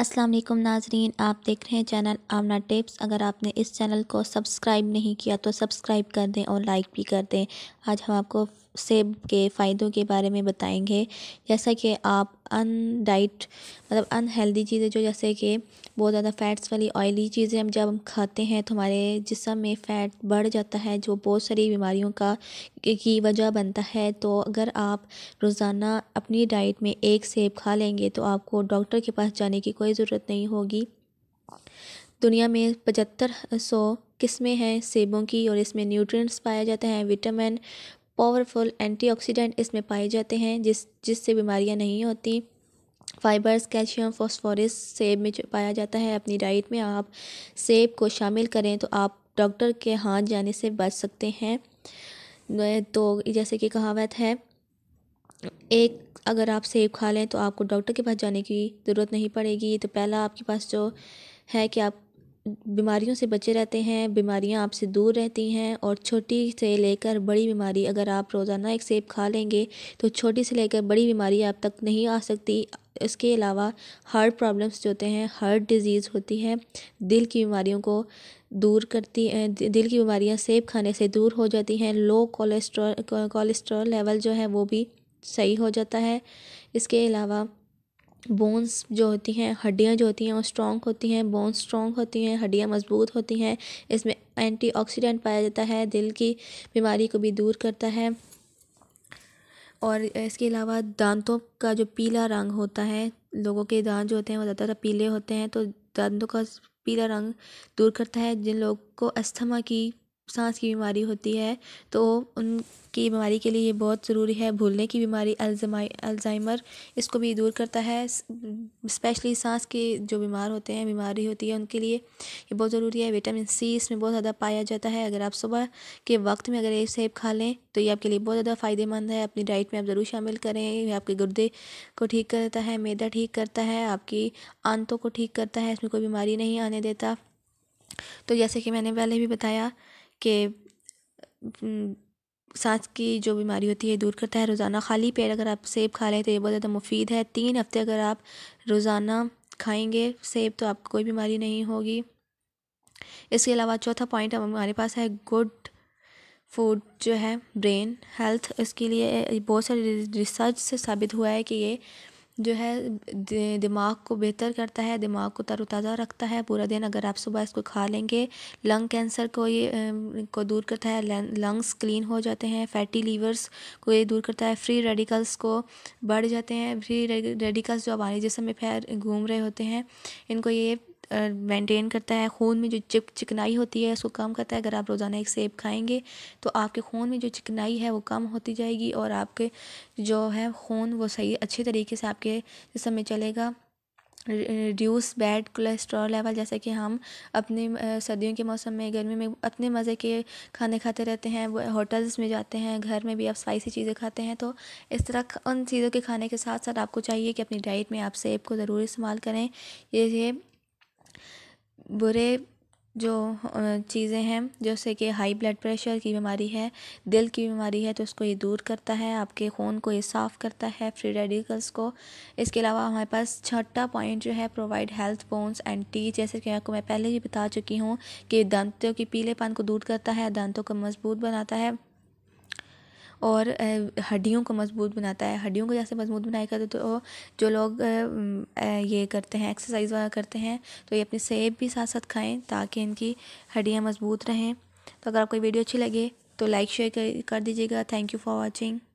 अस्सलाम वालेकुम नाजरीन आप देख रहे हैं चैनल आमना टिप्स अगर आपने इस चैनल को सब्सक्राइब नहीं किया तो सब्सक्राइब कर दें और लाइक भी कर दें आज हम आपको सेब के फ़ायदों के बारे में बताएंगे जैसा कि आप अन डाइट मतलब अनहेल्दी चीज़ें जो जैसे कि बहुत ज़्यादा फैट्स वाली ऑयली चीज़ें हम जब हम खाते हैं तो हमारे जिसम में फ़ैट बढ़ जाता है जो बहुत सारी बीमारियों का की वजह बनता है तो अगर आप रोज़ाना अपनी डाइट में एक सेब खा लेंगे तो आपको डॉक्टर के पास जाने की कोई ज़रूरत नहीं होगी दुनिया में पचहत्तर सौ किस्में हैं सेबों की और इसमें न्यूट्रिएंट्स पाए जाते हैं विटामिन पावरफुल एंटीऑक्सीडेंट इसमें पाए जाते हैं जिस जिससे बीमारियां नहीं होती फाइबर्स कैल्शियम फॉस्फोरस सेब में पाया जाता है अपनी डाइट में आप सेब को शामिल करें तो आप डॉक्टर के हाथ जाने से बच सकते हैं तो जैसे कि कहावत है एक अगर आप सेब खा लें तो आपको डॉक्टर के पास जाने की ज़रूरत नहीं पड़ेगी तो पहला आपके पास जो है कि आप बीमारियों से बचे रहते हैं बीमारियां आपसे दूर रहती हैं और छोटी से लेकर बड़ी बीमारी अगर आप रोज़ाना एक सेब खा लेंगे तो छोटी से लेकर बड़ी बीमारी आप तक नहीं आ सकती इसके अलावा हार्ट प्रॉब्लम्स जो होते हैं हार्ट डिज़ीज़ होती है दिल की बीमारियों को दूर करती हैं दिल की बीमारियां सेब खाने से दूर हो जाती हैं लो कोलेस्ट्रॉल कोलेस्ट्रॉल लेवल जो है वो भी सही हो जाता है इसके अलावा बोन्स जो होती हैं हड्डियाँ जो होती हैं वो स्ट्रॉन्ग होती हैं बोन्स स्ट्रॉन्ग होती हैं हड्डियाँ मजबूत होती हैं इसमें एंटीऑक्सीडेंट पाया जाता है दिल की बीमारी को भी दूर करता है और इसके अलावा दांतों का जो पीला रंग होता है लोगों के दांत जो होते हैं वो ज़्यादातर पीले होते हैं तो दांतों का पीला रंग दूर करता है जिन लोग को अस्थमा की सांस की बीमारी होती है तो उनकी बीमारी के लिए ये बहुत ज़रूरी है भूलने की बीमारी अल्जमाई अल्जाइमर इसको भी दूर करता है स्पेशली सांस के जो बीमार होते हैं बीमारी होती है उनके लिए ये बहुत ज़रूरी है विटामिन सी इसमें बहुत ज़्यादा पाया जाता है अगर आप सुबह के वक्त में अगर ये सेब खा लें तो ये आपके लिए बहुत ज़्यादा फ़ायदेमंद है अपनी डाइट में आप ज़रूर शामिल करें ये आपके गुर्दे को ठीक करता है मैदा ठीक करता है आपकी आंतों को ठीक करता है इसमें कोई बीमारी नहीं आने देता तो जैसे कि मैंने पहले भी बताया के सांस की जो बीमारी होती है दूर करता है रोज़ाना खाली पेट अगर आप सेब खा लें तो ये बहुत ज़्यादा मुफीद है तीन हफ्ते अगर आप रोज़ाना खाएंगे सेब तो आपको कोई बीमारी नहीं होगी इसके अलावा चौथा पॉइंट हमारे पास है गुड फूड जो है ब्रेन हेल्थ इसके लिए बहुत सारी रिसर्च से साबित हुआ है कि ये जो है दिमाग को बेहतर करता है दिमाग को तरोताज़ा रखता है पूरा दिन अगर आप सुबह इसको खा लेंगे लंग कैंसर को ये को दूर करता है लंग्स क्लीन हो जाते हैं फैटी लीवर्स को ये दूर करता है फ्री रेडिकल्स को बढ़ जाते हैं फ्री रेडिकल्स जो हमारे जिसमें फैर घूम रहे होते हैं इनको ये मेंटेन करता है खून में जो चिप चिकनाई होती है उसको कम करता है अगर आप रोज़ाना एक सेब खाएंगे तो आपके खून में जो चिकनाई है वो कम होती जाएगी और आपके जो है खून वो सही अच्छे तरीके से आपके जिसम में चलेगा रिड्यूस बैड कोलेस्ट्रॉल लेवल जैसे कि हम अपने सर्दियों के मौसम में गर्मी में अपने मज़े के खाने खाते रहते हैं वो होटल्स में जाते हैं घर में भी आप स्पाइसी चीज़ें खाते हैं तो इस तरह उन चीज़ों के खाने के साथ साथ आपको चाहिए कि अपनी डाइट में आप सेब को ज़रूर इस्तेमाल करें ये बुरे जो चीज़ें हैं जैसे कि हाई ब्लड प्रेशर की बीमारी है दिल की बीमारी है तो उसको ये दूर करता है आपके खून को ये साफ़ करता है फ्री रेडिकल्स को इसके अलावा हमारे पास छठा पॉइंट जो है provide health bones and T जैसे कि आपको मैं पहले ही बता चुकी हूँ कि दांतों की पीलेपन को दूर करता है दांतों को मजबूत बनाता है और हड्डियों को मज़बूत बनाता है हड्डियों को जैसे मज़बूत बनाएगा तो जो लोग ये करते हैं एक्सरसाइज वगैरह करते हैं तो ये अपनी सेब भी साथ साथ खाएँ ताकि इनकी हड्डियाँ मज़बूत रहें तो अगर आपको वीडियो अच्छी लगे तो लाइक शेयर कर दीजिएगा थैंक यू फॉर वॉचिंग